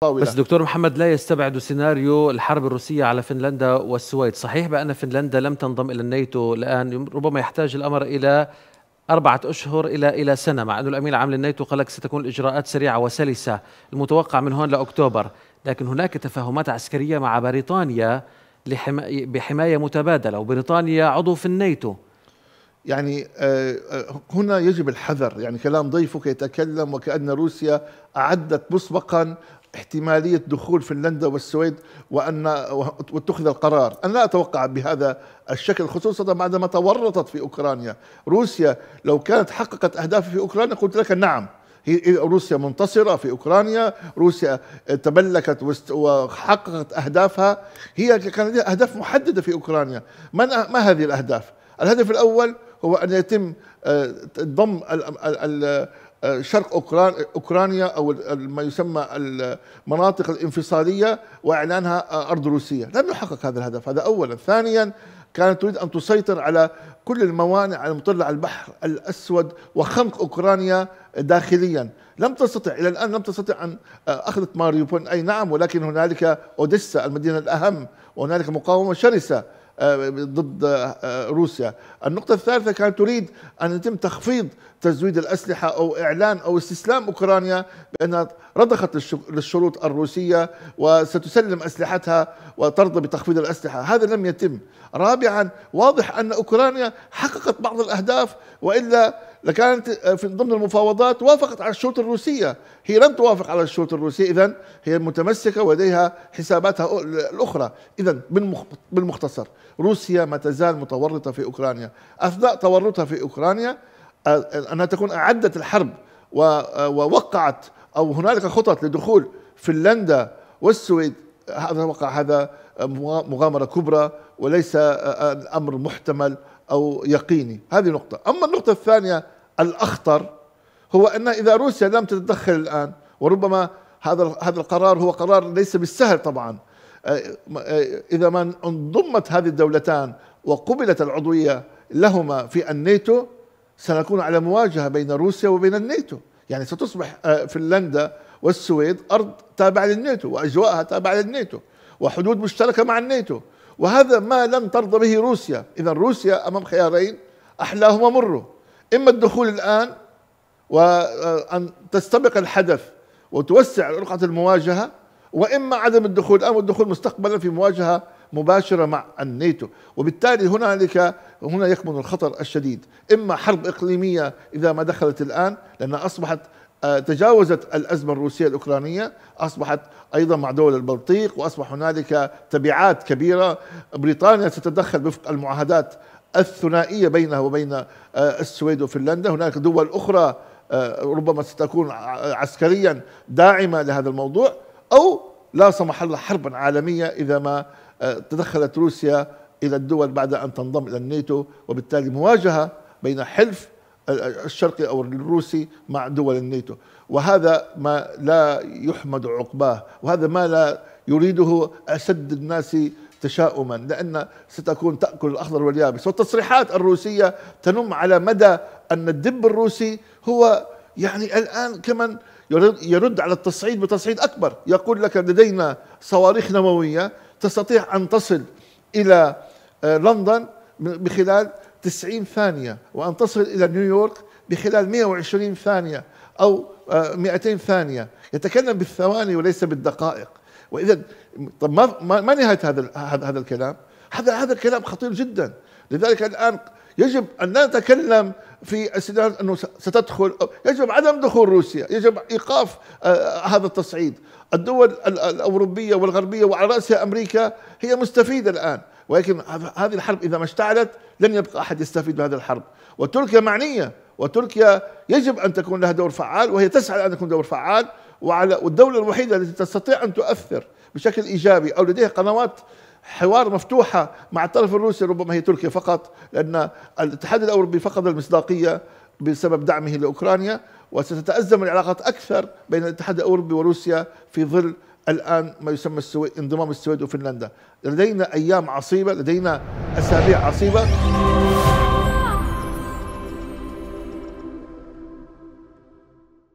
طاولة. بس دكتور محمد لا يستبعد سيناريو الحرب الروسية على فنلندا والسويد صحيح بأن فنلندا لم تنضم إلى الناتو الآن ربما يحتاج الأمر إلى أربعة أشهر إلى إلى سنة مع أن الأمين العام للناتو قال لك ستكون الإجراءات سريعة وسلسة المتوقع من هون لأكتوبر لكن هناك تفاهمات عسكرية مع بريطانيا بحماية متبادلة وبريطانيا عضو في الناتو يعني آه، آه، هنا يجب الحذر يعني كلام ضيفك يتكلم وكأن روسيا أعدت مسبقا احتمالية دخول فنلندا والسويد وأن واتخذ القرار أنا لا أتوقع بهذا الشكل خصوصا بعدما تورطت في أوكرانيا روسيا لو كانت حققت أهداف في أوكرانيا قلت لك نعم روسيا منتصرة في أوكرانيا روسيا تملكت وحققت أهدافها هي كان لديها أهداف محددة في أوكرانيا من ما هذه الأهداف الهدف الأول هو أن يتم آه، ضم شرق اوكرانيا او ما يسمى المناطق الانفصاليه واعلانها ارض روسيه، لم يحقق هذا الهدف، هذا اولا، ثانيا كانت تريد ان تسيطر على كل الموانئ المطله على البحر الاسود وخنق اوكرانيا داخليا، لم تستطع الى الان لم تستطع ان اخذت ماريوبول اي نعم ولكن هنالك اوديسا المدينه الاهم وهنالك مقاومه شرسه آه، ضد آه، روسيا النقطة الثالثة كانت تريد أن يتم تخفيض تزويد الأسلحة أو إعلان أو استسلام أوكرانيا بأنها رضخت للشروط الروسية وستسلم أسلحتها وترضى بتخفيض الأسلحة هذا لم يتم رابعا واضح أن أوكرانيا حققت بعض الأهداف وإلا لكانت آه، في ضمن المفاوضات وافقت على الشروط الروسية هي لم توافق على الشروط الروسية إذا هي متمسكة ولديها حساباتها الأخرى إذا بالمختصر روسيا ما تزال متورطة في أوكرانيا أثناء تورطها في أوكرانيا آه، أنها تكون أعدت الحرب آه، ووقعت أو هنالك خطط لدخول فنلندا والسويد هذا وقع هذا مغامرة كبرى وليس أمر محتمل أو يقيني هذه نقطة أما النقطة الثانية الأخطر هو أن إذا روسيا لم تتدخل الآن وربما هذا هذا القرار هو قرار ليس بالسهل طبعا آه، آه، إذا ما انضمت هذه الدولتان وقبلت العضوية لهما في الناتو سنكون على مواجهة بين روسيا وبين الناتو يعني ستصبح آه، فنلندا والسويد أرض تابعة للناتو وأجواءها تابعة للناتو وحدود مشتركة مع الناتو وهذا ما لن ترضى به روسيا إذا روسيا أمام خيارين أحلاهما مره إما الدخول الآن وأن تستبق الحدث وتوسع رقعة المواجهة وإما عدم الدخول الآن والدخول مستقبلا في مواجهة مباشرة مع الناتو وبالتالي هنالك هنا يكمن الخطر الشديد إما حرب إقليمية إذا ما دخلت الآن لأنها أصبحت آه، تجاوزت الأزمة الروسية الأوكرانية أصبحت أيضا مع دول البلطيق وأصبح هنالك تبعات كبيرة بريطانيا تتدخل وفق المعاهدات الثنائية بينها وبين آه، السويد وفنلندا هناك دول أخرى آه، ربما ستكون عسكريا داعمة لهذا الموضوع أو لا سمح الله حربا عالمية إذا ما تدخلت روسيا إلى الدول بعد أن تنضم إلى الناتو وبالتالي مواجهة بين حلف الشرقي أو الروسي مع دول الناتو وهذا ما لا يحمد عقباه وهذا ما لا يريده أشد الناس تشاؤما لأن ستكون تأكل الأخضر واليابس والتصريحات الروسية تنم على مدى أن الدب الروسي هو يعني الآن كمن يرد على التصعيد بتصعيد أكبر يقول لك لدينا صواريخ نووية تستطيع أن تصل إلى آه، لندن بخلال خلال 90 ثانية وأن تصل إلى نيويورك بخلال 120 ثانية أو 200 آه، ثانية يتكلم بالثواني وليس بالدقائق وإذا طب ما ما نهاية هذا هذا الكلام هذا هذا الكلام خطير جدا لذلك الآن يجب أن لا نتكلم في السيناريو أنه ستدخل يجب عدم دخول روسيا يجب إيقاف آه، هذا التصعيد الدول الأوروبية والغربية وعلى رأسها أمريكا هي مستفيدة الآن ولكن هذه الحرب إذا ما اشتعلت لن يبقى أحد يستفيد بهذه الحرب وتركيا معنية وتركيا يجب أن تكون لها دور فعال وهي تسعى أن تكون دور فعال وعلى والدولة الوحيدة التي تستطيع أن تؤثر بشكل إيجابي أو لديها قنوات حوار مفتوحة مع الطرف الروسي ربما هي تركيا فقط لأن الاتحاد الأوروبي فقد المصداقية بسبب دعمه لأوكرانيا وستتأزم العلاقات أكثر بين الاتحاد الأوروبي وروسيا في ظل الآن ما يسمى السويد انضمام السويد وفنلندا لدينا أيام عصيبة لدينا أسابيع عصيبة